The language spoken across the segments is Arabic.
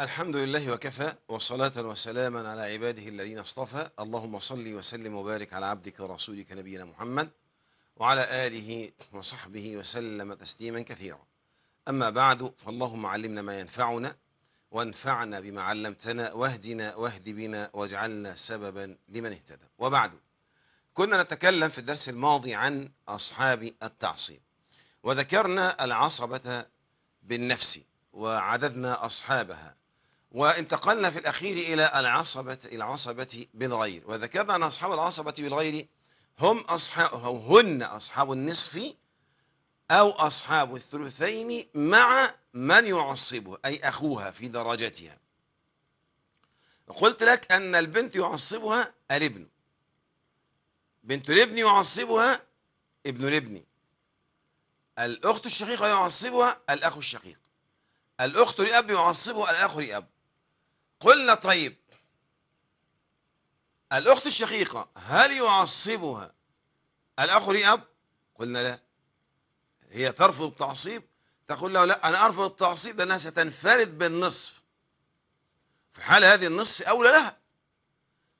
الحمد لله وكفى وصلاة وسلاما على عباده الذين اصطفى اللهم صل وسلم وبارك على عبدك ورسولك نبينا محمد وعلى آله وصحبه وسلم تسليما كثيرا أما بعد فاللهم علمنا ما ينفعنا وانفعنا بما علمتنا واهدنا واهد بنا واجعلنا سببا لمن اهتدى وبعد كنا نتكلم في الدرس الماضي عن أصحاب التعصيب وذكرنا العصبة بالنفس وعددنا أصحابها وانتقلنا في الأخير إلى العصبة العصبة بالغير وذكرنا أن أصحاب العصبة بالغير هم أصحاب أو هن أصحاب النصف أو أصحاب الثلثين مع من يعصبه أي أخوها في درجتها قلت لك أن البنت يعصبها الابن بنت الابن يعصبها ابن الابن الأخت الشقيقة يعصبها الأخ الشقيق الأخت لأب يعصبها الأخ لأب قلنا طيب الأخت الشقيقة هل يعصبها الأخ لأب؟ قلنا لا هي ترفض التعصيب تقول له لا أنا أرفض التعصيب لأنها ستنفرد بالنصف في حال هذه النصف أولى لها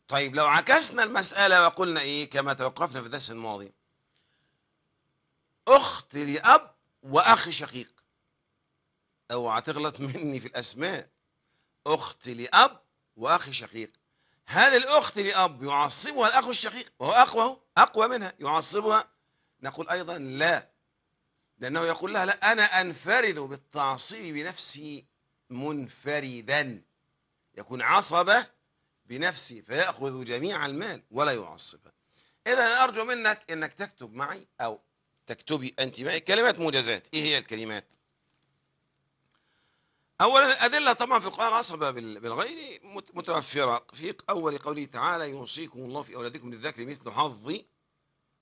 طيب لو عكسنا المسألة وقلنا إيه كما توقفنا في الدرس الماضي أخت لأب وأخ شقيق أوعى تغلط مني في الأسماء أخت لأب وأخ شقيق هل الأخت لأب يعصبها الأخ الشقيق وهو أقوى أقوى منها يعصبها نقول أيضا لا لأنه يقول لها لا أنا أنفرد بالتعصيب بنفسي منفردا يكون عصبة بنفسي فيأخذ جميع المال ولا يعصبها إذا أرجو منك أنك تكتب معي أو تكتبي أنت معي كلمات موجزات إيه هي الكلمات أولا الأدلة طبعا في القرآن أصبة بالغير متوفرة في أول قوله تعالى يوصيكم الله في أولادكم للذكر مثل حظ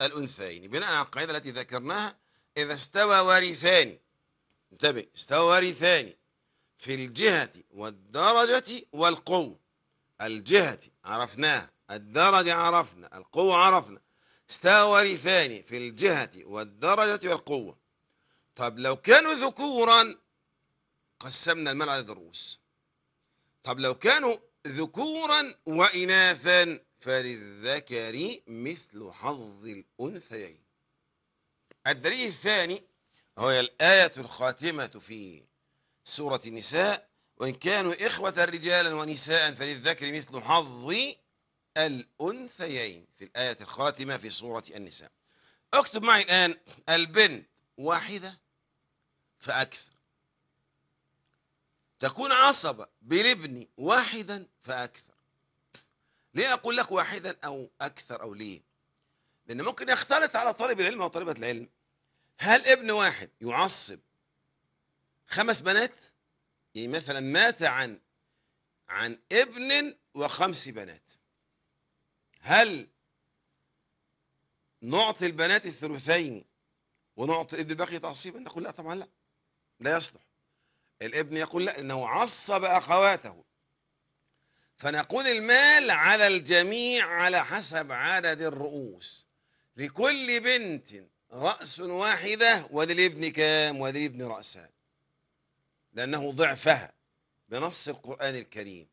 الأنثيين بناء على القاعدة التي ذكرناها إذا استوى وارثان انتبه استوى وارثان في الجهة والدرجة والقوة الجهة عرفناها الدرجة عرفنا القوة عرفنا استوى وارثان في الجهة والدرجة والقوة طب لو كانوا ذكورا قسمنا المال على دروس طب لو كانوا ذكورا وإناثا فللذكر مثل حظ الأنثيين الدليل الثاني هو الآية الخاتمة في سورة النساء وإن كانوا إخوة رجالا ونساء فللذكر مثل حظ الأنثيين في الآية الخاتمة في سورة النساء اكتب معي الآن البنت واحدة فأكثر تكون عصبة بالابن واحدا فأكثر ليه أقول لك واحدا أو أكثر أو ليه لأن ممكن يختلط على طالب العلم أو طالبة العلم هل ابن واحد يعصب خمس بنات يعني مثلا مات عن عن ابن وخمس بنات هل نعطي البنات الثلثين ونعطي الابن الباقي تعصيبا نقول لا طبعا لا لا يصلح الابن يقول لا انه عصب اخواته فنقول المال على الجميع على حسب عدد الرؤوس لكل بنت رأس واحدة وللابن كام وللابن رأسان لأنه ضعفها بنص القرآن الكريم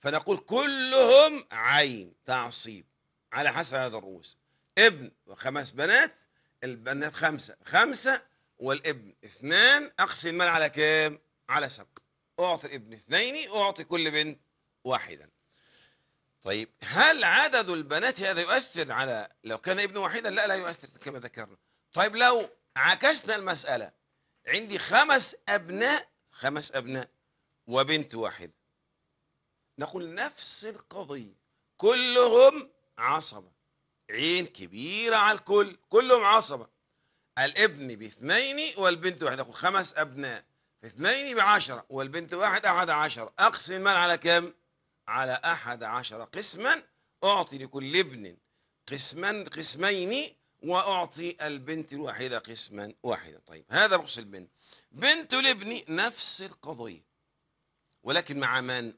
فنقول كلهم عين تعصيب على حسب هذا الرؤوس ابن وخمس بنات البنات خمسة خمسة والابن اثنان أقسم المال على كام على سبق أعطي الابن اثنين أعطي كل بنت واحدا طيب هل عدد البنات هذا يؤثر على لو كان ابن واحدا لا لا يؤثر كما ذكرنا طيب لو عكسنا المسألة عندي خمس أبناء خمس أبناء وبنت واحدة نقول نفس القضية كلهم عصبة عين كبيرة على الكل كلهم عصبة الابن باثنين والبنت واحدة نقول خمس أبناء اثنين بعشرة والبنت واحد أحد عشر أقسم المال على كم؟ على أحد عشر قسما أعطي لكل ابن قسما قسمين وأعطي البنت الواحدة قسما واحدا طيب هذا بخصوص البنت بنت الابن نفس القضية ولكن مع من؟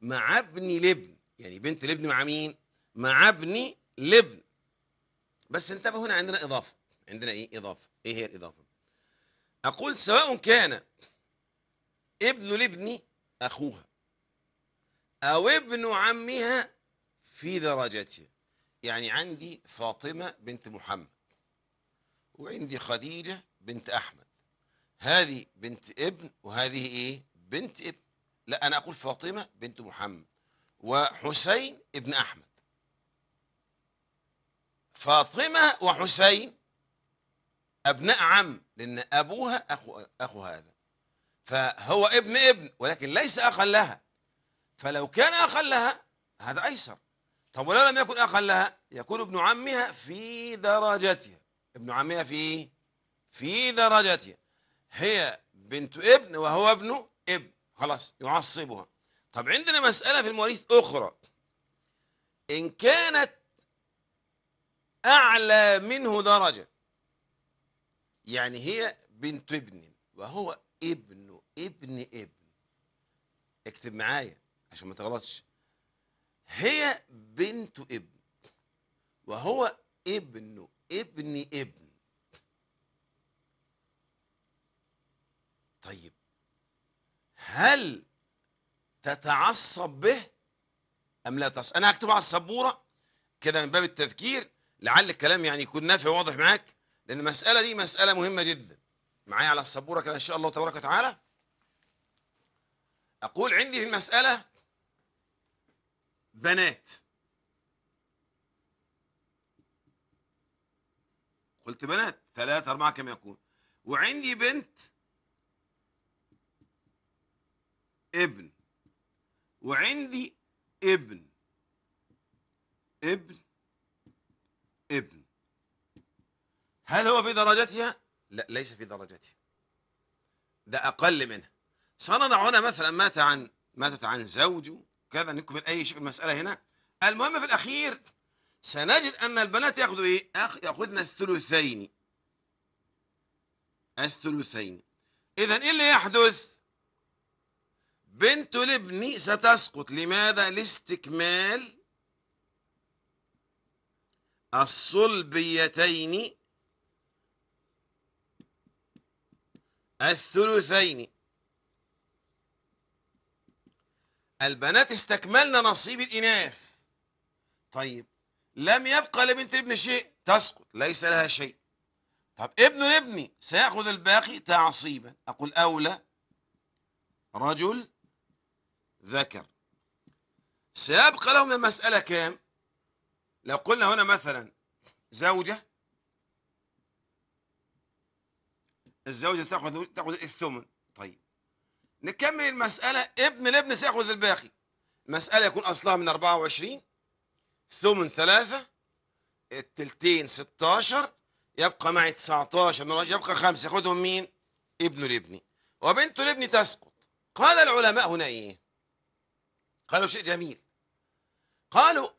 مع ابن الابن يعني بنت الابن مع مين؟ مع ابن الابن بس انتبه هنا عندنا إضافة عندنا إيه إضافة إيه هي الإضافة؟ أقول سواء كان ابن لابن أخوها أو ابن عمها في درجتها يعني عندي فاطمة بنت محمد وعندي خديجة بنت أحمد هذه بنت ابن وهذه إيه بنت ابن لا أنا أقول فاطمة بنت محمد وحسين ابن أحمد فاطمة وحسين أبناء عم لأن أبوها أخو, أخو هذا فهو ابن ابن ولكن ليس أخا لها فلو كان أخا لها هذا أيسر طب ولو لم يكن أخا لها يكون ابن عمها في درجتها ابن عمها في في درجتها هي بنت ابن وهو ابن ابن خلاص يعصبها طب عندنا مسألة في المواريث أخرى إن كانت أعلى منه درجة يعني هي بنت ابن وهو ابن ابن ابن اكتب معايا عشان ما تغلطش هي بنت ابن وهو ابن ابن ابن طيب هل تتعصب به أم لا تتعصب أنا هكتبها على السبورة كده من باب التذكير لعل الكلام يعني يكون نافع وواضح معاك لأن المسألة دي مسألة مهمة جدا معايا على السبورة كده إن شاء الله تبارك وتعالى أقول عندي في المسألة بنات قلت بنات ثلاثة أربعة كم يكون وعندي بنت ابن وعندي ابن ابن ابن هل هو في درجتها؟ لا ليس في درجتها ده أقل منها سنضع هنا مثلا مات عن ماتت عن زوج كذا نكمل أي شيء المسألة هنا المهم في الأخير سنجد أن البنات يأخذوا إيه؟ يأخذن الثلثين الثلثين إذا إيه اللي يحدث؟ بنت الابن ستسقط لماذا؟ لاستكمال الصلبيتين الثلثين البنات استكملن نصيب الإناث طيب لم يبقى لبنت الابن شيء تسقط ليس لها شيء طب ابن الابن سيأخذ الباقي تعصيبا أقول أولى رجل ذكر سيبقى له من المسألة كام لو قلنا هنا مثلا زوجة الزوجة تأخذ تأخذ الثمن نكمل المسألة ابن الابن سيأخذ الباقي مسألة يكون أصلها من 24 ثمن ثلاثة التلتين 16 يبقى معي 19 من يبقى خمسة يأخذهم مين ابن الابن وبنت الابن تسقط قال العلماء هنا ايه قالوا شيء جميل قالوا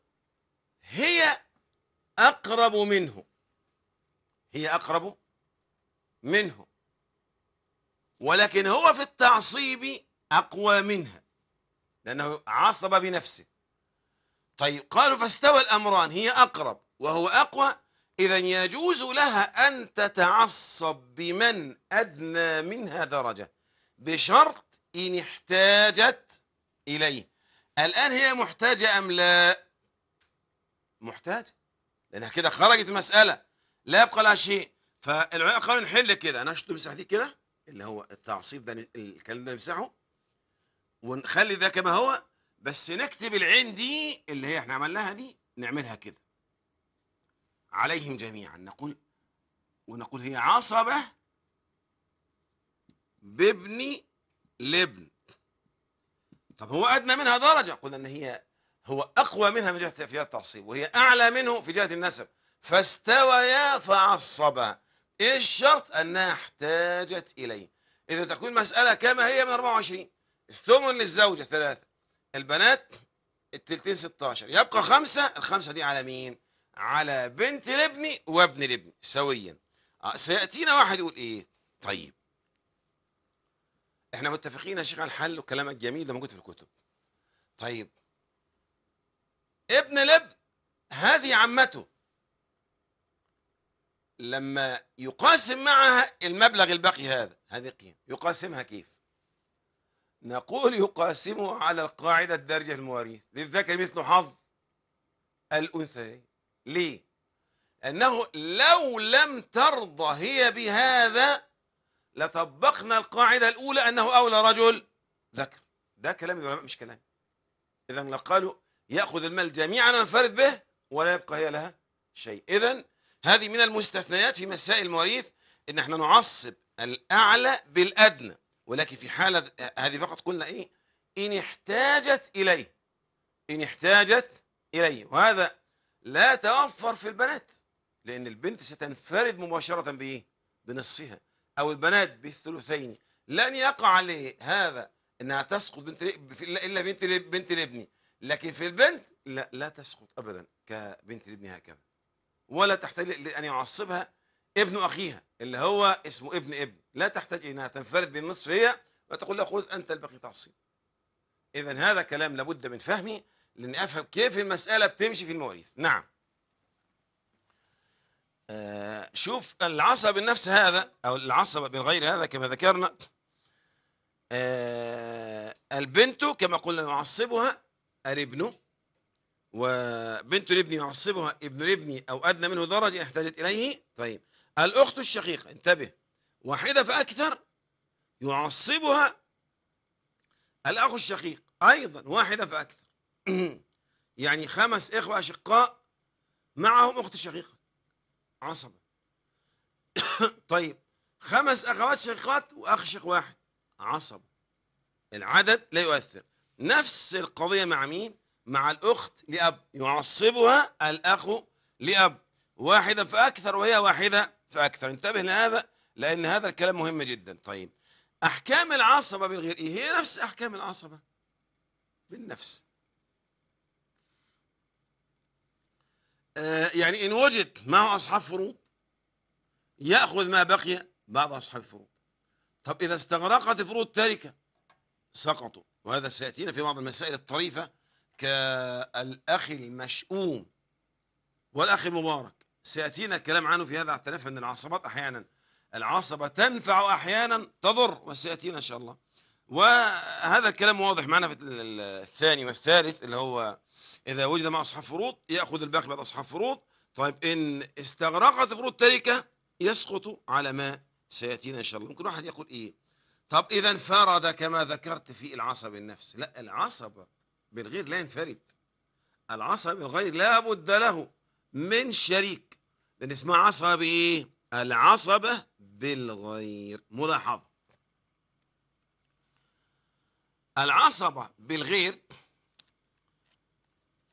هي أقرب منه هي أقرب منه ولكن هو في التعصيب أقوى منها لأنه عصب بنفسه طيب قالوا فاستوى الأمران هي أقرب وهو أقوى إذا يجوز لها أن تتعصب بمن أدنى منها درجة بشرط إن احتاجت إليه الآن هي محتاجة أم لا محتاجة لأنها كده خرجت المسألة لا يبقى لها شيء فالعلماء قالوا نحل كده أنا أشطب مساحتي كده اللي هو التعصيب ده الكلام ده نمسحه ونخلي ده كما هو بس نكتب العين دي اللي هي احنا عملناها دي نعملها كده عليهم جميعا نقول ونقول هي عصبة بابن لابن طب هو أدنى منها درجة قلنا أن هي هو أقوى منها من جهة في التعصيب وهي أعلى منه في جهة النسب فاستويا فعصبا ايه الشرط انها احتاجت اليه اذا تكون مسألة كما هي من 24 الثمن للزوجة ثلاثة البنات التلتين 16 يبقى خمسة الخمسة دي على مين على بنت الابن وابن الابن سويا آه، سيأتينا واحد يقول ايه طيب احنا متفقين يا شيخ على الحل وكلامك جميل ده موجود في الكتب طيب ابن الابن هذه عمته لما يقاسم معها المبلغ الباقي هذا هذه قيم يقاسمها كيف نقول يقاسمه على القاعدة الدرجة المواريث للذكر مثل حظ الأنثى ليه أنه لو لم ترضى هي بهذا لطبقنا القاعدة الأولى أنه أولى رجل ذكر ده كلام العلماء مش كلام إذا لقالوا يأخذ المال جميعا منفرد به ولا يبقى هي لها شيء إذا هذه من المستثنيات في مسائل المواريث ان احنا نعصب الاعلى بالادنى ولكن في حاله هذه فقط قلنا ايه ان احتاجت اليه ان احتاجت اليه وهذا لا توفر في البنات لان البنت ستنفرد مباشره بايه بنصفها او البنات بالثلثين لن يقع لهذا هذا انها تسقط بنت الا بنت بنت الابن لكن في البنت لا لا تسقط ابدا كبنت الابن هكذا ولا تحتاج لأن يعصبها ابن أخيها اللي هو اسمه ابن ابن لا تحتاج إنها تنفرد بالنصف هي وتقول له خذ أنت الباقي تعصيب إذا هذا كلام لابد من فهمه لأن أفهم كيف المسألة بتمشي في المواريث نعم آه شوف العصب النفس هذا أو العصب من غير هذا كما ذكرنا آه البنت كما قلنا يعصبها الابن وبنت الابن يعصبها ابن الابن أو أدنى منه درجة احتاجت إليه طيب الأخت الشقيقة انتبه واحدة فأكثر يعصبها الأخ الشقيق أيضا واحدة فأكثر يعني خمس إخوة أشقاء معهم أخت شقيقة عصبة طيب خمس أخوات شقيقات وأخ شق واحد عصبة العدد لا يؤثر نفس القضية مع مين مع الأخت لأب يعصبها الأخ لأب واحدة فأكثر وهي واحدة فأكثر انتبه لهذا لأن هذا الكلام مهم جدا طيب أحكام العصبة بالغير إيه هي نفس أحكام العصبة بالنفس آه يعني إن وجد معه أصحاب فروض يأخذ ما بقي بعض أصحاب الفروض طب إذا استغرقت فروض تركة سقطوا وهذا سيأتينا في بعض المسائل الطريفة كالأخ المشؤوم والأخ المبارك سيأتينا الكلام عنه في هذا اعتراف أن العصبات أحيانا العصبة تنفع أحيانا تضر وسيأتينا إن شاء الله وهذا الكلام واضح معنا في الثاني والثالث اللي هو إذا وجد مع أصحاب فروض يأخذ الباقي بعد أصحاب فروض طيب إن استغرقت فروض تركة يسقط على ما سيأتينا إن شاء الله ممكن واحد يقول إيه طب إذا فرد كما ذكرت في العصب النفس لا العصبة بالغير لا ينفرد العصا بالغير لا بد له من شريك لأن اسمها عصبة إيه؟ العصبة بالغير ملاحظة العصبة بالغير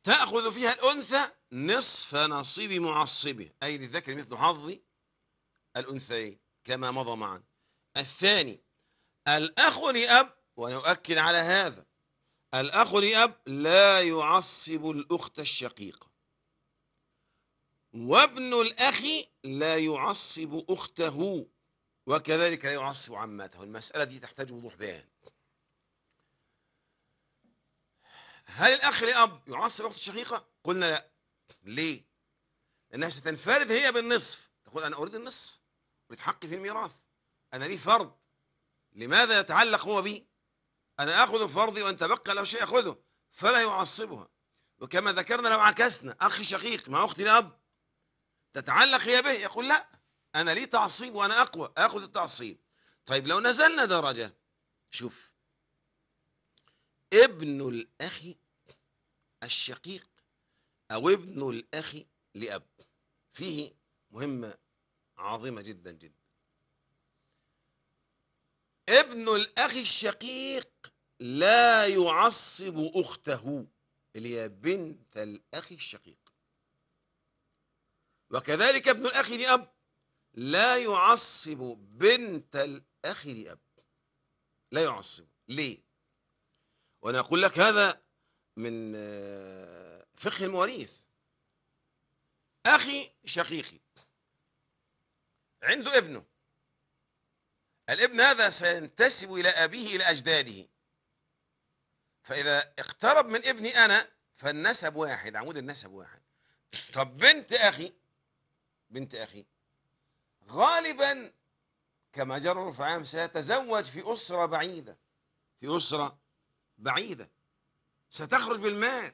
تأخذ فيها الأنثى نصف نصيب معصبه أي للذكر مثل حظ الأنثيين كما مضى معا الثاني الأخ لأب ونؤكد على هذا الأخ لأب لا يعصب الأخت الشقيقة وابن الأخ لا يعصب أخته وكذلك لا يعصب عمته المسألة دي تحتاج وضوح بيان هل الأخ لأب يعصب أخت الشقيقة؟ قلنا لا ليه؟ لأنها ستنفرد هي بالنصف تقول أنا أريد النصف أريد حقي في الميراث أنا لي فرض لماذا يتعلق هو بي؟ أنا أخذ فرضي وأن تبقى له شيء أخذه فلا يعصبها وكما ذكرنا لو عكسنا أخي شقيق مع أختي الأب تتعلق هي به يقول لا أنا لي تعصيب وأنا أقوى أخذ التعصيب طيب لو نزلنا درجة شوف ابن الأخ الشقيق أو ابن الأخ لأب فيه مهمة عظيمة جدا جدا ابن الأخ الشقيق لا يعصب أخته اللي هي بنت الأخ الشقيق وكذلك ابن الأخ لأب لا يعصب بنت الأخ لأب لا يعصب ليه وأنا أقول لك هذا من فقه المواريث أخي شقيقي عنده ابنه الابن هذا سينتسب إلى أبيه إلى أجداده فإذا اقترب من ابني أنا فالنسب واحد عمود النسب واحد طب بنت أخي بنت أخي غالبا كما جرى عام ستتزوج في أسرة بعيدة في أسرة بعيدة ستخرج بالمال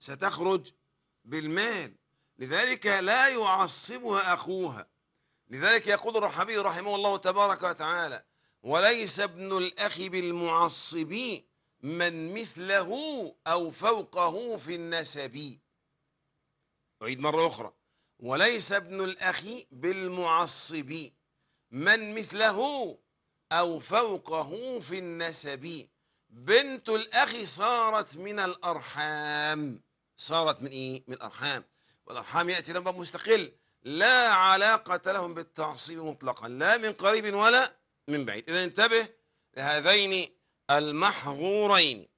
ستخرج بالمال لذلك لا يعصبها أخوها لذلك يقول الرحبي رحمه الله تبارك وتعالى وليس ابن الأخ بالمعصب من مثله أو فوقه في النسب أعيد مرة أخرى وليس ابن الأخ بالمعصب من مثله أو فوقه في النسب بنت الأخ صارت من الأرحام صارت من إيه؟ من الأرحام والأرحام يأتي لما مستقل لا علاقة لهم بالتعصيب مطلقا لا من قريب ولا من بعيد إذا انتبه لهذين المحظورين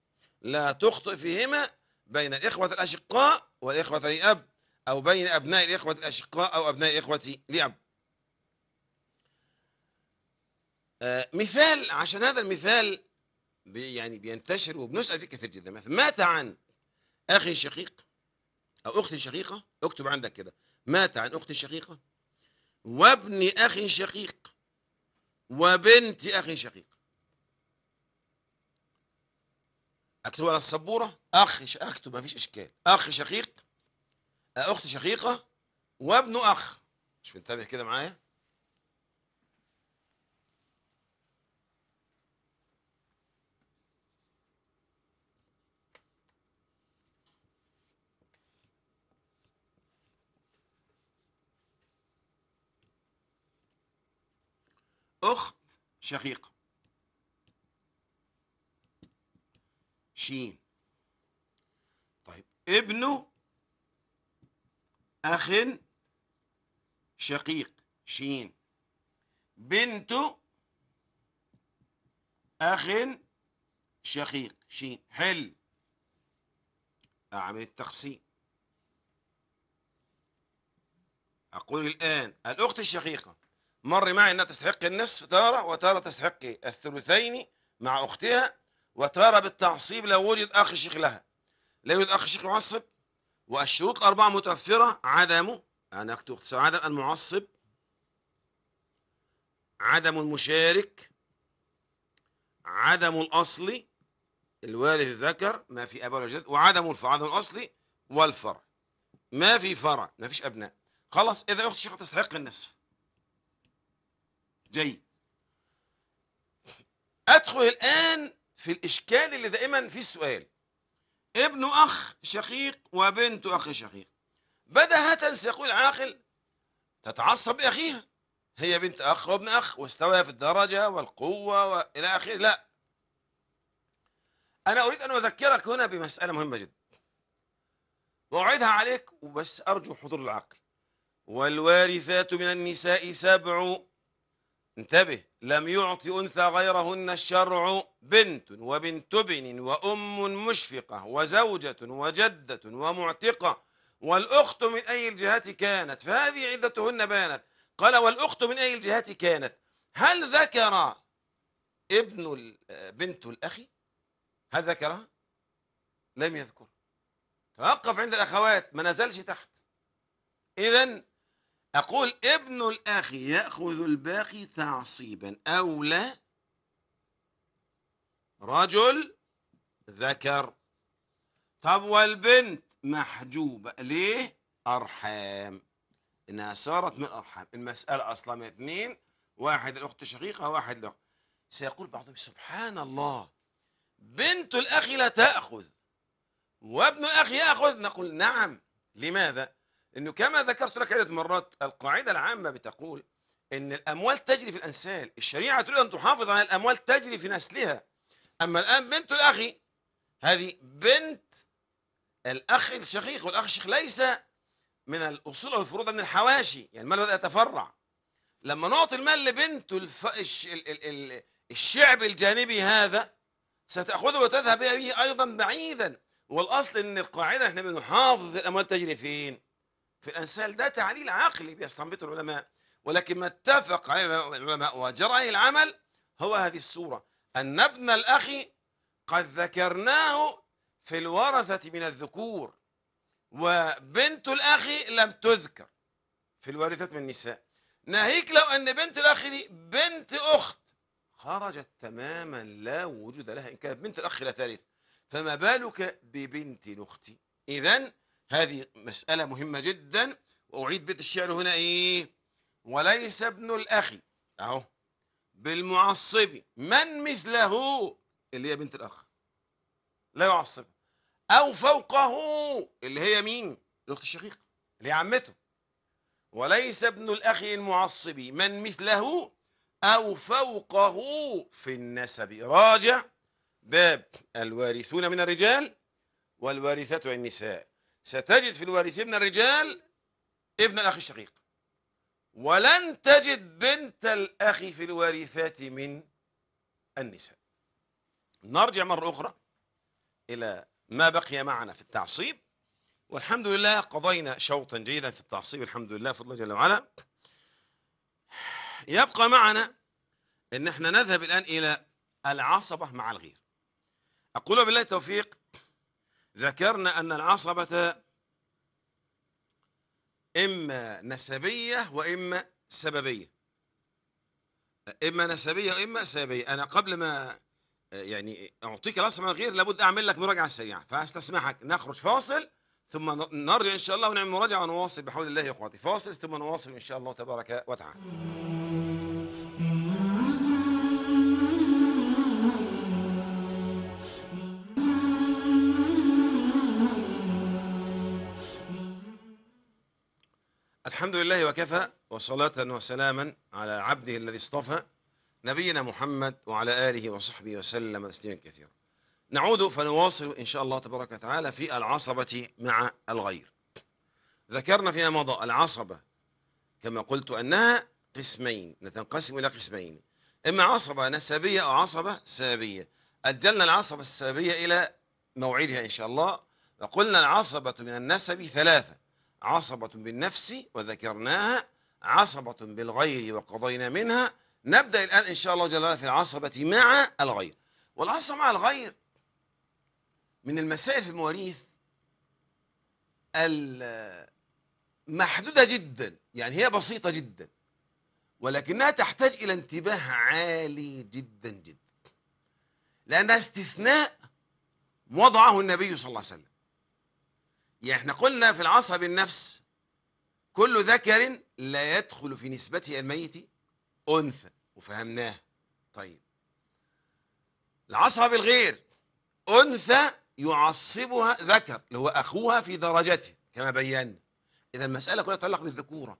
لا تخطئ فيهما بين الإخوة الأشقاء والإخوة لأب أو بين أبناء الإخوة الأشقاء أو أبناء الإخوة لأب آه، مثال عشان هذا المثال بي يعني بينتشر وبنسأل فيه كثير جدا مثلا مات عن أخي شقيق أو أختي شقيقة اكتب عندك كده مات عن أخت شقيقة وابن أخ شقيق وبنت أخ شقيق أكتب على السبورة أخ أكتب ما فيش إشكال أخ شقيق أخت شقيقة وابن أخ مش بنتبه كده معايا أخت شقيقة شين طيب ابن أخ شقيق شين بنت أخ شقيق شين حل أعمل التقسيم أقول الآن الأخت الشقيقة مر معي أنها تستحق النصف تارة وتارة تستحق الثلثين مع أختها وتارة بالتعصيب لو وجد أخ شيخ لها لا يوجد أخ شيخ معصب والشروط الأربعة متوفرة عدم أنا أكتب عدم المعصب عدم المشارك عدم الأصل الوارث الذكر ما في أب ولا جد وعدم الفرع الأصلي والفرع ما في فرع ما فيش أبناء خلاص إذا أخت الشيخ تستحق النصف جيد أدخل الآن في الإشكال اللي دائما في السؤال ابن أخ شقيق وبنت أخ شقيق بدا هتنس سيقول عاقل تتعصب لأخيها هي بنت أخ وابن أخ واستوى في الدرجة والقوة وإلى آخره لا أنا أريد أن أذكرك هنا بمسألة مهمة جدا وأعيدها عليك وبس أرجو حضور العقل والوارثات من النساء سبع انتبه لم يعطي أنثى غيرهن الشرع بنت وبنت ابن وأم مشفقة وزوجة وجدة ومعتقة والأخت من أي الجهات كانت فهذه عدتهن بانت قال والأخت من أي الجهات كانت هل ذكر ابن بنت الأخ هل ذكرها لم يذكر توقف عند الأخوات ما نزلش تحت إذا أقول ابن الأخ يأخذ الباقي تعصيبا أولى رجل ذكر طب والبنت محجوبة ليه أرحام إنها صارت من أرحام المسألة أصلا من اثنين واحد الأخت شقيقة واحد الأخت سيقول بعضهم سبحان الله بنت الأخ لا تأخذ وابن الأخ يأخذ نقول نعم لماذا انه كما ذكرت لك عده مرات القاعده العامه بتقول ان الاموال تجري في الانسال الشريعه تريد ان تحافظ على الاموال تجري في نسلها اما الان بنت الاخي هذه بنت الاخ الشقيق والاخ الشقيق ليس من الاصول او الفروض من الحواشي يعني المال بدا يتفرع لما نعطي المال لبنت الف... الش... ال... ال... ال... الشعب الجانبي هذا ستاخذه وتذهب به ايضا بعيدا والاصل ان القاعده احنا بنحافظ الاموال تجري فين في الأنسال ده تعليل عقلي بيستنبطه العلماء ولكن ما اتفق عليه العلماء وجرى العمل هو هذه الصورة أن ابن الأخ قد ذكرناه في الورثة من الذكور وبنت الأخ لم تذكر في الورثة من النساء ناهيك لو أن بنت الأخ دي بنت أخت خرجت تماما لا وجود لها إن كانت بنت الأخ لا ثالث فما بالك ببنت الأخت إذا هذه مسألة مهمة جدا وأعيد بيت الشعر هنا إيه وليس ابن الأخ أهو بالمعصب من مثله اللي هي بنت الأخ لا يعصب أو فوقه اللي هي مين الأخت الشقيقة اللي هي عمته وليس ابن الأخ المعصب من مثله أو فوقه في النسب راجع باب الوارثون من الرجال والوارثة النساء ستجد في الوارث ابن الرجال ابن الأخ الشقيق ولن تجد بنت الأخ في الوارثات من النساء نرجع مرة أخرى إلى ما بقي معنا في التعصيب والحمد لله قضينا شوطا جيدا في التعصيب الحمد لله فضل الله جل وعلا يبقى معنا ان احنا نذهب الان الى العصبة مع الغير اقول بالله التوفيق ذكرنا أن العصبة إما نسبية وإما سببية إما نسبية وإما سببية أنا قبل ما يعني أعطيك العصبة من غير لابد أعمل لك مراجعة سريعة فأستسمحك نخرج فاصل ثم نرجع إن شاء الله ونعمل مراجعة ونواصل بحول الله وقواتي فاصل ثم نواصل إن شاء الله تبارك وتعالى الحمد لله وكفى وصلاة وسلاما على عبده الذي اصطفى نبينا محمد وعلى آله وصحبه وسلم تسليما كثيرا نعود فنواصل إن شاء الله تبارك وتعالى في العصبة مع الغير ذكرنا فيما مضى العصبة كما قلت أنها قسمين نتنقسم إلى قسمين إما عصبة نسبية أو عصبة سببية أجلنا العصبة السببية إلى موعدها إن شاء الله وقلنا العصبة من النسب ثلاثة عصبة بالنفس وذكرناها عصبة بالغير وقضينا منها نبدأ الآن إن شاء الله جل في العصبة مع الغير والعصبة مع الغير من المسائل في المواريث المحدودة جدا يعني هي بسيطة جدا ولكنها تحتاج إلى انتباه عالي جدا جدا لأنها استثناء وضعه النبي صلى الله عليه وسلم يعني احنا قلنا في العصب النفس كل ذكر لا يدخل في نسبته الميت أنثى وفهمناه طيب العصب الغير أنثى يعصبها ذكر اللي هو أخوها في درجته كما بينا إذا المسألة كلها تتعلق بالذكورة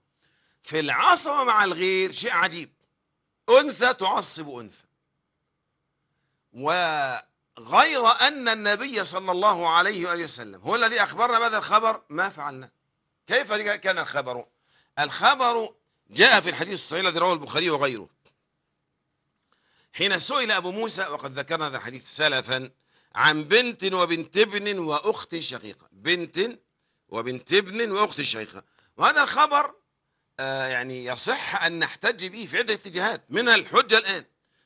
في العصب مع الغير شيء عجيب أنثى تعصب أنثى و غير أن النبي صلى الله عليه وآله وسلم هو الذي أخبرنا بهذا الخبر ما فعلنا كيف كان الخبر الخبر جاء في الحديث الصحيح الذي رواه البخاري وغيره حين سئل أبو موسى وقد ذكرنا هذا الحديث سلفا عن بنت وبنت ابن وأخت شقيقة بنت وبنت ابن وأخت شقيقة وهذا الخبر آه، يعني يصح أن نحتج به في عدة اتجاهات منها الحجة الآن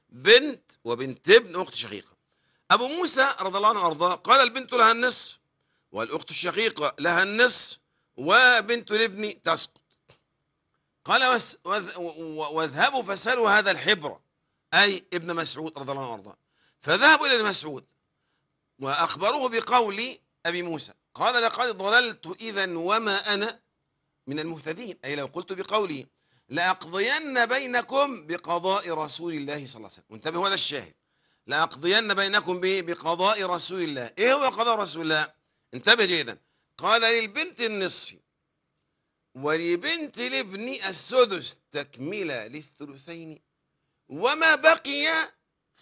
بنت وبنت ابن وأخت شقيقة أبو موسى رضي الله عنه وأرضاه قال البنت لها النصف والأخت الشقيقة لها النصف وبنت الابن تسقط قال واذهبوا فسألوا هذا الحبر أي ابن مسعود رضي الله عنه وأرضاه فذهبوا إلى ابن مسعود وأخبروه بقول أبي موسى قال لقد ضللت إذا وما أنا من المهتدين أي لو قلت بقولي لأقضين بينكم بقضاء رسول الله صلى الله عليه وسلم انتبهوا هذا الشاهد لأقضين بينكم بقضاء رسول الله إيه هو قضاء رسول الله انتبه جيدا قال للبنت النصف ولبنت الابن السدس تكملة للثلثين وما بقي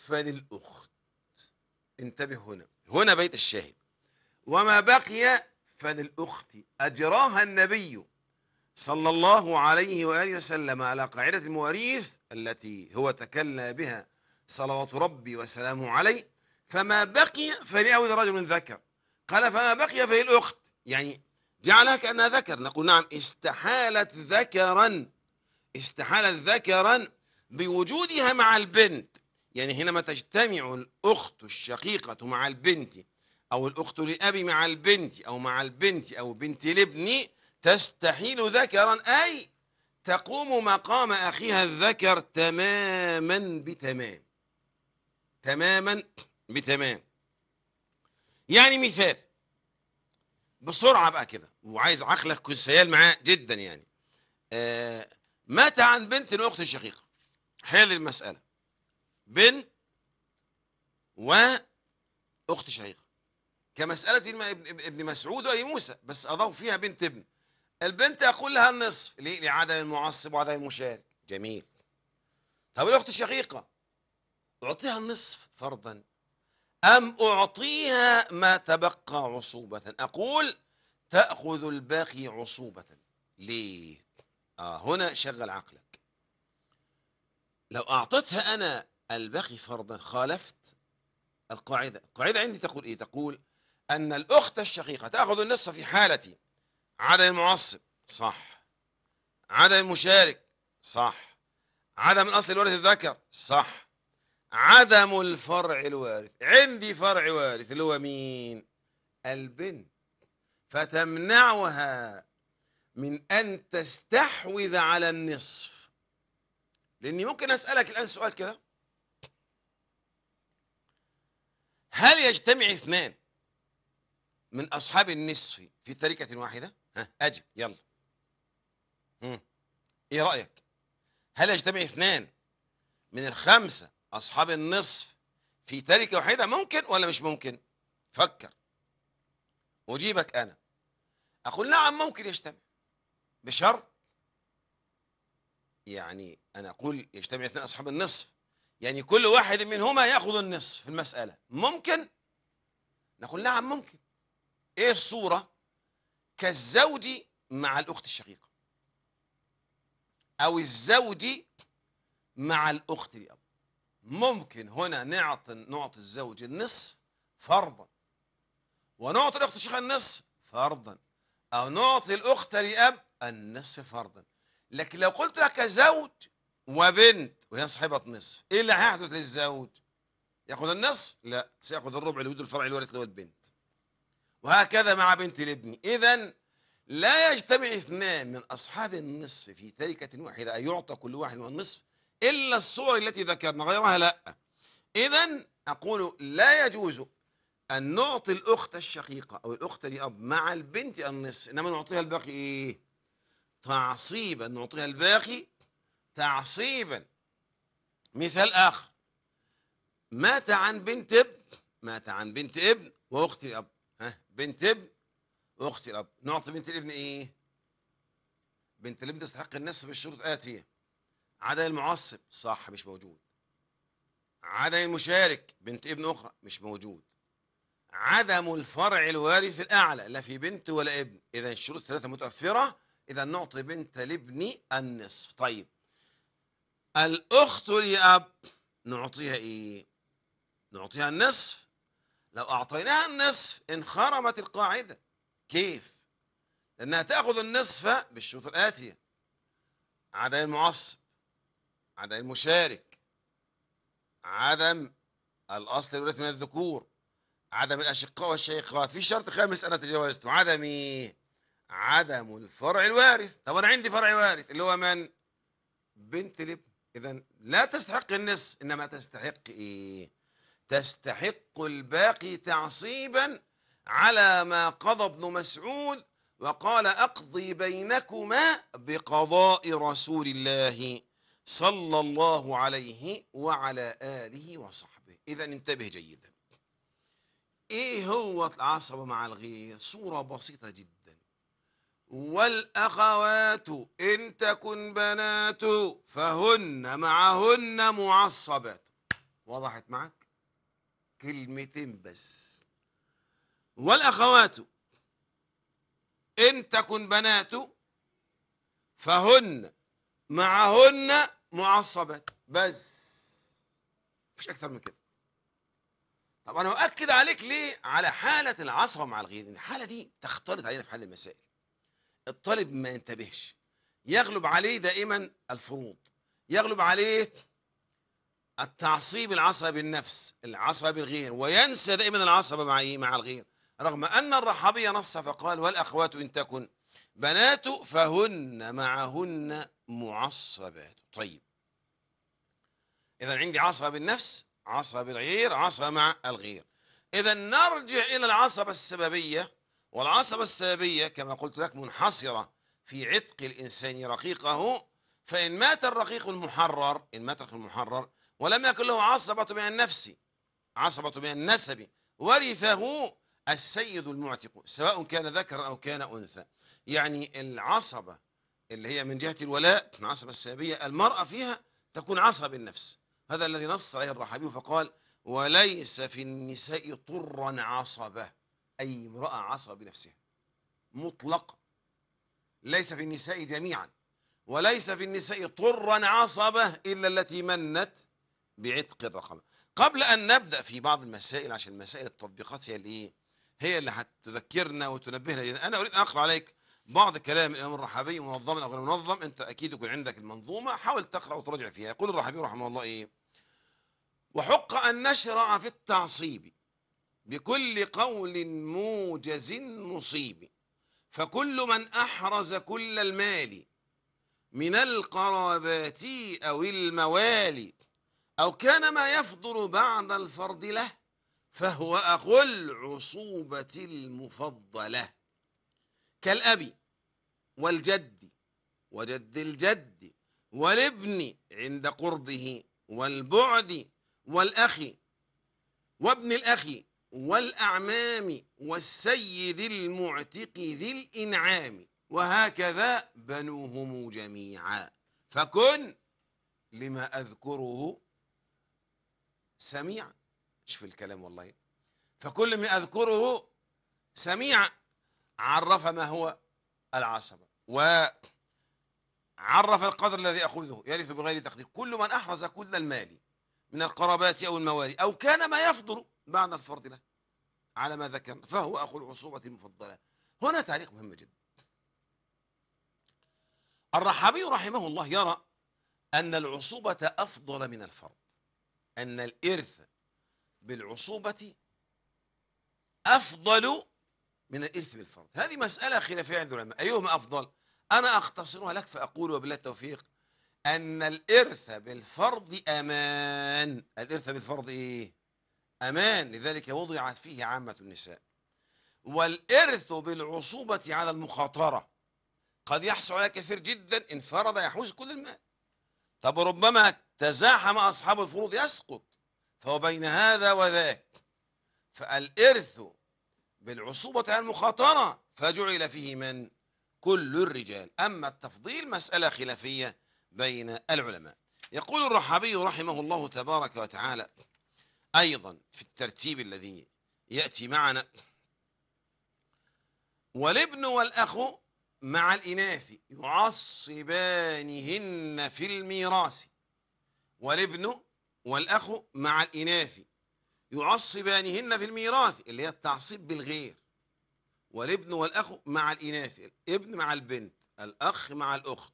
فللأخت انتبه هنا هنا بيت الشاهد وما بقي فللأخت أجراها النبي صلى الله عليه وآله وسلم على قاعدة المواريث التي هو تكلى بها صلوات ربي وسلامه عليه فما بقي فليعود رجل ذكر قال فما بقي فهي الأخت يعني جعلها كأنها ذكر نقول نعم استحالت ذكرا استحالت ذكرا بوجودها مع البنت يعني حينما تجتمع الأخت الشقيقة مع البنت أو الأخت لأبي مع البنت أو مع البنت أو بنت لابني تستحيل ذكرا أي تقوم مقام أخيها الذكر تماما بتمام تماما بتمام يعني مثال بسرعة بقى كده وعايز عقلك سيال معاه جدا يعني آه، مات عن بنت الأخت الشقيقة حل المسألة بنت وأخت شقيقة كمسألة ابن مسعود وأي موسى بس أضاف فيها بنت ابن البنت أقول لها النصف ليه لعدم المعصب وعدم المشارك جميل طب الأخت الشقيقة أعطيها النصف فرضا أم أعطيها ما تبقى عصوبة أقول تأخذ الباقي عصوبة ليه آه هنا شغل عقلك لو أعطتها أنا الباقي فرضا خالفت القاعدة القاعدة عندي تقول إيه تقول أن الأخت الشقيقة تأخذ النصف في حالتي عدم المعصب صح عدم المشارك صح عدم الأصل الورث الذكر صح عدم الفرع الوارث عندي فرع وارث اللي هو مين البنت فتمنعها من أن تستحوذ على النصف لأني ممكن أسألك الآن سؤال كده هل يجتمع اثنان من أصحاب النصف في تركة واحدة ها أجب يلا إيه رأيك هل يجتمع اثنان من الخمسة أصحاب النصف في تركة واحدة ممكن ولا مش ممكن فكر أجيبك أنا أقول نعم ممكن يجتمع بشرط يعني أنا أقول يجتمع اثنين أصحاب النصف يعني كل واحد منهما يأخذ النصف في المسألة ممكن نقول نعم ممكن إيه الصورة كالزوج مع الأخت الشقيقة أو الزوج مع الأخت الأب ممكن هنا نعطي نعطي الزوج النصف فرضا ونعطي الأخت الشيخة النصف فرضا أو نعطي الأخت لأب النصف فرضا لكن لو قلت لك زوج وبنت وهي صاحبة نصف إيه اللي هيحدث للزوج؟ ياخذ النصف؟ لا سياخذ الربع الود الفرع الوارث له البنت وهكذا مع بنت الابن إذا لا يجتمع اثنان من أصحاب النصف في تركة واحدة أن يعطى كل واحد النصف إلا الصور التي ذكرنا غيرها لا إذا أقول لا يجوز أن نعطي الأخت الشقيقة أو الأخت لأب مع البنت النصف إنما نعطيها الباقي إيه تعصيبا نعطيها الباقي تعصيبا مثال آخر مات عن بنت ابن مات عن بنت ابن وأخت الأب ها بنت ابن وأخت الأب نعطي بنت الابن إيه بنت الابن تستحق النصف بالشروط آتية عدد المعصب صح مش موجود عدم المشارك بنت ابن أخرى مش موجود عدم الفرع الوارث الأعلى لا في بنت ولا ابن إذا الشروط الثلاثه متوفرة إذا نعطي بنت لابن النصف طيب الأخت لأب نعطيها إيه نعطيها النصف لو أعطيناها النصف انخرمت القاعدة كيف لأنها تأخذ النصف بالشروط الآتية عدم المعصب عدم المشارك عدم الأصل الولاده من الذكور عدم الأشقاء والشيخات في شرط خامس أنا تجاوزته عدم إيه؟ عدم الفرع الوارث طب أنا عندي فرع وارث اللي هو من بنت الابن إذا لا تستحق النص إنما تستحق إيه تستحق الباقي تعصيبا على ما قضى ابن مسعود وقال أقضي بينكما بقضاء رسول الله صلى الله عليه وعلى آله وصحبه إذا انتبه جيدا إيه هو العصبة مع الغير صورة بسيطة جدا والأخوات إن تكن بنات فهن معهن معصبات وضحت معك كلمتين بس والأخوات إن تكن بنات فهن معهن معصبة بس مفيش أكثر من كده طب أنا أؤكد عليك ليه على حالة العصبة مع الغير إن الحالة دي تختلط علينا في حل المسائل الطالب ما ينتبهش يغلب عليه دائما الفروض يغلب عليه التعصيب العصبي بالنفس العصبي بالغير وينسى دائما العصبة مع إيه؟ مع الغير رغم أن الرحابية نص فقال والأخوات إن تكن بنات فهن معهن معصبات طيب إذا عندي عصا بالنفس عصا بالغير عصا مع الغير إذا نرجع إلى العصبة السببية والعصبة السببية كما قلت لك منحصرة في عتق الإنسان رقيقه فإن مات الرقيق المحرر إن مات الرقيق المحرر ولم يكن له عصبة من النفس عصبة من النسب ورثه السيد المعتق سواء كان ذكر أو كان أنثى يعني العصبة اللي هي من جهة الولاء العصبة السببية المرأة فيها تكون عصبة النفس هذا الذي نص عليه الرحبي فقال وليس في النساء طرا عصبة أي امرأة عصبة بنفسها مطلق ليس في النساء جميعا وليس في النساء طرا عصبة إلا التي منت بعتق الرقبة قبل أن نبدأ في بعض المسائل عشان مسائل التطبيقات هي اللي هي اللي هتذكرنا وتنبهنا أنا أريد أن أقرأ عليك بعض كلام الإمام الرحبي منظم أو غير منظم أنت أكيد يكون عندك المنظومة حاول تقرأ وتراجع فيها يقول الرحبي رحمه الله إيه وحق أن نشرع في التعصيب بكل قول موجز مصيب فكل من أحرز كل المال من القرابات أو الموالي أو كان ما يفضل بعد الفرض له فهو أخو العصوبة المفضلة كالأب والجد وجد الجد والابن عند قربه والبعد والأخ وابن الأخ والأعمام والسيد المعتق ذي الإنعام وهكذا بنوهم جميعا فكن لما أذكره سميع شوف الكلام والله فكل ما أذكره سميع عرف ما هو العصبة وعرف القدر الذي يأخذه يرث بغير تقدير كل من أحرز كل المال من القرابات أو الموالي أو كان ما يفضل بعد الفرض له على ما ذكرنا فهو أخو العصوبة المفضلة هنا تعليق مهم جدا الرحابي رحمه الله يرى أن العصوبة أفضل من الفرض أن الإرث بالعصوبة أفضل من الإرث بالفرض هذه مسألة خلافية عند العلماء أيهما أفضل أنا أختصرها لك فأقول وبالله التوفيق أن الإرث بالفرض أمان الإرث بالفرض إيه أمان لذلك وضعت فيه عامة النساء والإرث بالعصوبة على المخاطرة قد يحصل على كثير جدا انفرد يحوز كل المال طب ربما تزاحم أصحاب الفروض يسقط فهو بين هذا وذاك فالإرث بالعصوبة عن المخاطرة فجعل فيه من كل الرجال أما التفضيل مسألة خلافية بين العلماء يقول الرحابي رحمه الله تبارك وتعالى أيضا في الترتيب الذي يأتي معنا والابن والأخ مع الإناث يعصبانهن في الميراث والابن والأخ مع الإناث يعصبانهن في الميراث اللي هي التعصيب بالغير والابن والأخ مع الإناث الابن مع البنت الأخ مع الأخت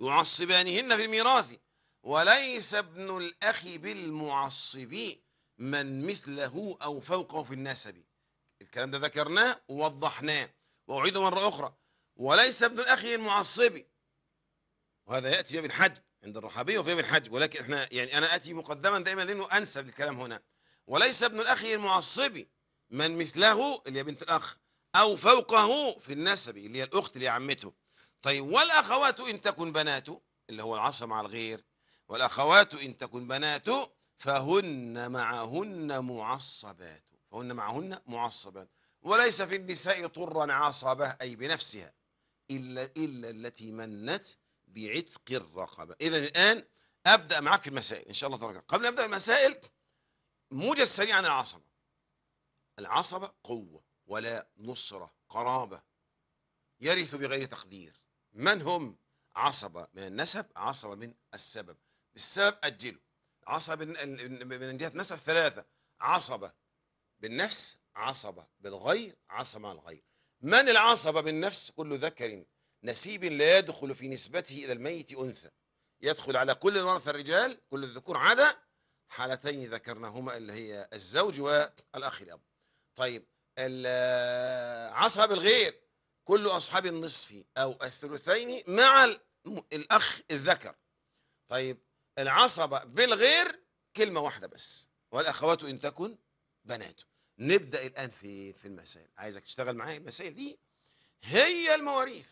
يعصبانهن في الميراث وليس ابن الأخ بالمعصب من مثله أو فوقه في النسب الكلام ده ذكرناه ووضحناه وأعيده مرة أخرى وليس ابن الأخ المعصب وهذا يأتي باب الحج عند الرحابية وفي باب الحج ولكن احنا يعني أنا أتي مقدما دائما لأنه أنسب الكلام هنا وليس ابن الأخ المعصبي من مثله اللي هي بنت الأخ أو فوقه في النسب اللي هي الأخت اللي عمته طيب والأخوات إن تكن بناته اللي هو العصم مع الغير والأخوات إن تكن بناته فهن معهن معصبات فهن معهن معصبات وليس في النساء طرا عصبة أي بنفسها إلا, إلا التي منت بعتق الرقبة إذا الآن أبدأ معك المسائل إن شاء الله تبارك قبل أبدأ المسائل موجز سريع عن العصبة العصبة قوة ولا نصرة قرابة يرث بغير تقدير من هم عصبة من النسب عصبة من السبب بالسبب أجله عصبة من جهة نسب ثلاثة عصبة بالنفس عصبة بالغير عصبة الغير من العصبة بالنفس كل ذكر نسيب لا يدخل في نسبته إلى الميت أنثى يدخل على كل ورث الرجال كل الذكور عدا حالتين ذكرناهما اللي هي الزوج والأخ الأب طيب عصب الغير كل أصحاب النصف أو الثلثين مع الأخ الذكر طيب العصبة بالغير كلمة واحدة بس والأخوات إن تكن بناته نبدأ الآن في في المسائل عايزك تشتغل معايا المسائل دي هي المواريث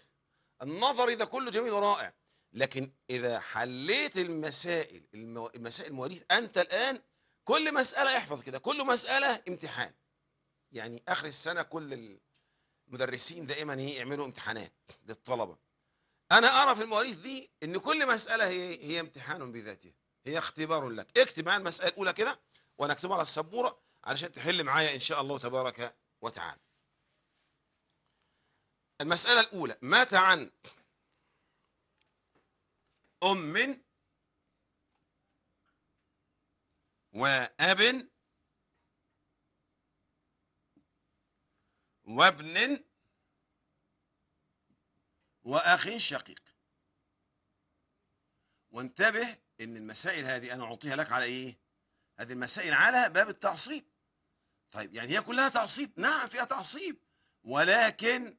النظر ده كله جميل ورائع لكن إذا حليت المسائل المسائل المواريث أنت الآن كل مسألة احفظ كده كل مسألة امتحان يعني آخر السنة كل المدرسين دائما يعملوا امتحانات للطلبة أنا أرى في المواريث دي إن كل مسألة هي, هي امتحان بذاتها هي اختبار لك اكتب معايا المسألة الأولى كده وأنا أكتبها على السبورة علشان تحل معايا إن شاء الله تبارك وتعالى المسألة الأولى مات عن أم وأب وابن وأخ شقيق وانتبه ان المسائل هذه انا اعطيها لك على ايه هذه المسائل على باب التعصيب طيب يعني هي كلها تعصيب نعم فيها تعصيب ولكن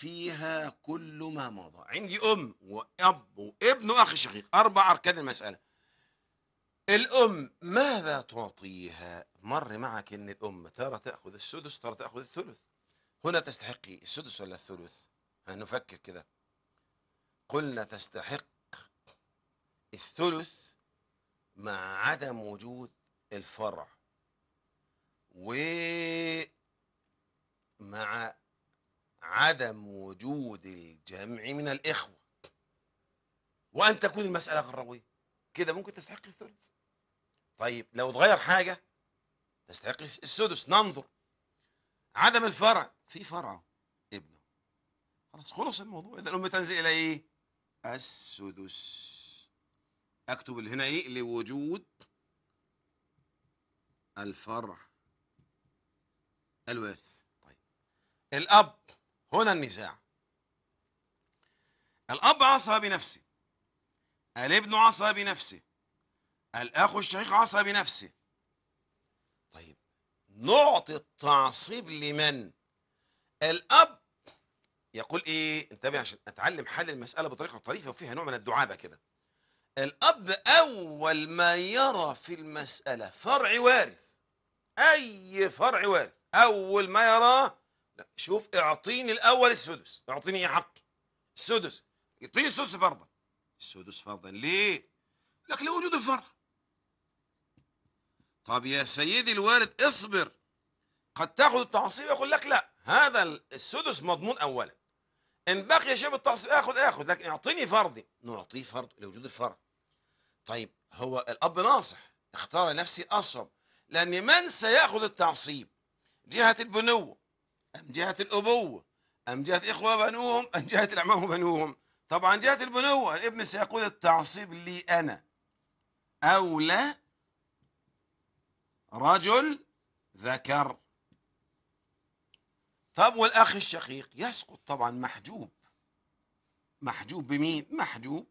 فيها كل ما مضى عندي أم وأب وابن وأخ شقيق أربع أركان المسألة الأم ماذا تعطيها مر معك أن الأم ترى تأخذ السدس ترى تأخذ الثلث هنا تستحقي السدس ولا الثلث نفكر كده قلنا تستحق الثلث مع عدم وجود الفرع ومع عدم وجود الجمع من الإخوة وأن تكون المسألة غروية كده ممكن تستحق الثلث طيب لو اتغير حاجة تستحق السدس ننظر عدم الفرع في فرع ابنه خلاص خلص الموضوع إذا الأم تنزل إلى إيه السدس أكتب هنا إيه لوجود الفرع الوارث طيب الأب هنا النزاع الأب عصى بنفسه الابن عصى بنفسه الأخ الشقيق عصى بنفسه طيب نعطي التعصيب لمن الأب يقول إيه انتبه عشان أتعلم حل المسألة بطريقة طريفة وفيها نوع من الدعابة كده الأب أول ما يرى في المسألة فرع وارث أي فرع وارث أول ما يراه شوف اعطيني الاول السدس اعطيني إيه حقي السدس اعطيني السدس فرضا السدس فرضا ليه لك لوجود الفرض طب يا سيدي الوالد اصبر قد تاخذ التعصيب يقول لك لا هذا السدس مضمون اولا ان بقي شبه التعصيب اخذ اخذ لكن اعطيني فرضي نعطيه فرض لوجود الفرض طيب هو الاب ناصح اختار نفسي اصعب لان من سياخذ التعصيب جهه البنوه أم جهة الأبوة أم جهة إخوة بنوهم أم جهة الاعمام بنوهم طبعا جهة البنوة الابن سيقول التعصيب لي أنا أولى رجل ذكر طب والأخ الشقيق يسقط طبعا محجوب محجوب بمين محجوب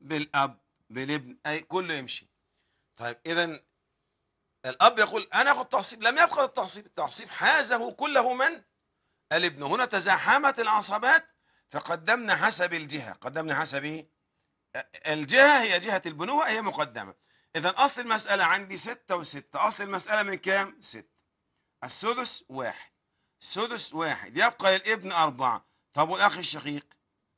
بالأب بالابن أي كله يمشي طيب إذا الأب يقول أنا أخذ التعصيب لم يبقى التعصيب التعصيب حازه كله من الابن هنا تزاحمت العصبات فقدمنا حسب الجهة قدمنا حسب إيه؟ الجهة هي جهة البنوة هي مقدمة إذا أصل المسألة عندي ستة وستة أصل المسألة من كام ستة السدس واحد السدس واحد يبقى للابن أربعة طب والأخ الشقيق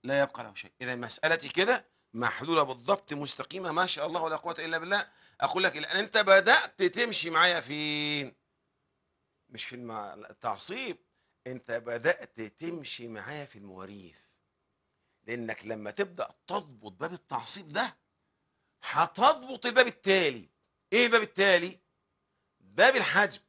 لا يبقى له شيء إذا مسألتي كده محلولة بالضبط مستقيمة ما شاء الله ولا قوة إلا بالله اقول لك الان إيه، انت بدات تمشي معايا فين مش في التعصيب انت بدات تمشي معايا في المواريث لانك لما تبدا تضبط باب التعصيب ده هتضبط الباب التالي ايه الباب التالي باب الحجم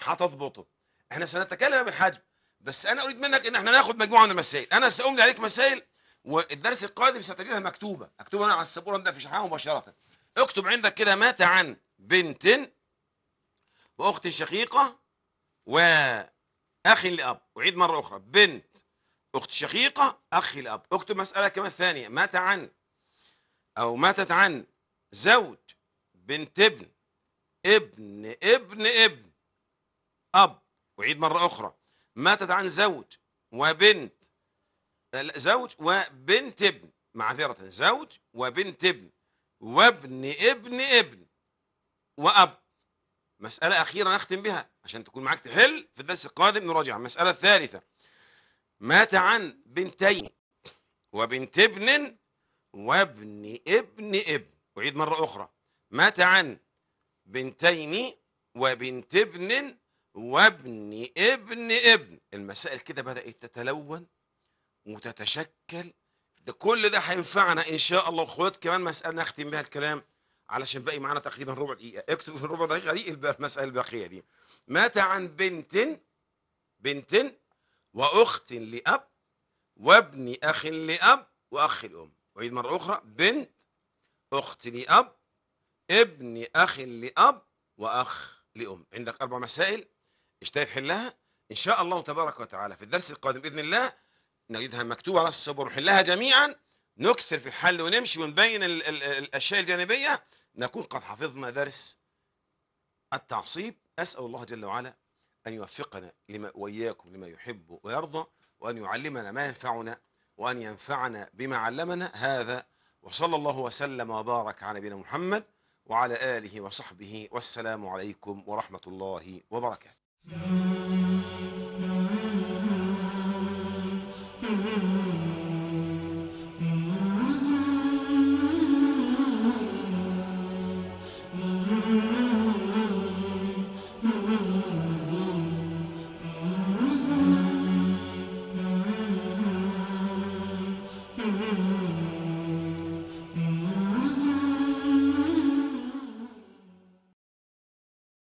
هتضبطه احنا سنتكلم عن الحجم بس انا اريد منك ان احنا ناخد مجموعه من المسائل انا ساملي عليك مسائل والدرس القادم ستجدها مكتوبه مكتوبه انا على السبوره ده في شرحها مباشره اكتب عندك كده مات عن بنت واخت شقيقة واخ لاب اعيد مرة اخرى بنت اخت شقيقة اخ لاب اكتب مسألة كمان ثانية مات عن او ماتت عن زوج بنت ابن ابن ابن ابن اب اعيد مرة اخرى ماتت عن زوج وبنت زوج وبنت ابن معذرة زوج وبنت ابن وابن ابن ابن وأب مسألة أخيرة نختم بها عشان تكون معاك تحل في الدرس القادم نراجع المسألة الثالثة مات عن بنتين وبنت ابن وابن ابن ابن أعيد مرة أخرى مات عن بنتين وبنت ابن وابن ابن ابن المسائل كده بدأت تتلون وتتشكل ده كل ده هينفعنا ان شاء الله اخوات كمان مساله نختم بها الكلام علشان باقي معانا تقريبا ربع دقيقه اكتب في الربع دقيقه دي المساله الباقيه دي مات عن بنت بنت واخت لاب وابن اخ لاب واخ لام اعيد مره اخرى بنت اخت لاب ابن اخ لاب واخ لام عندك اربع مسائل اجتهد حلها ان شاء الله تبارك وتعالى في الدرس القادم باذن الله نجدها مكتوبة على السبور نحلها جميعا نكثر في الحل ونمشي ونبين الـ الـ الأشياء الجانبية نكون قد حفظنا درس التعصيب أسأل الله جل وعلا أن يوفقنا لما وإياكم لما يحب ويرضى وأن يعلمنا ما ينفعنا وأن ينفعنا بما علمنا هذا وصلى الله وسلم وبارك على نبينا محمد وعلى آله وصحبه والسلام عليكم ورحمة الله وبركاته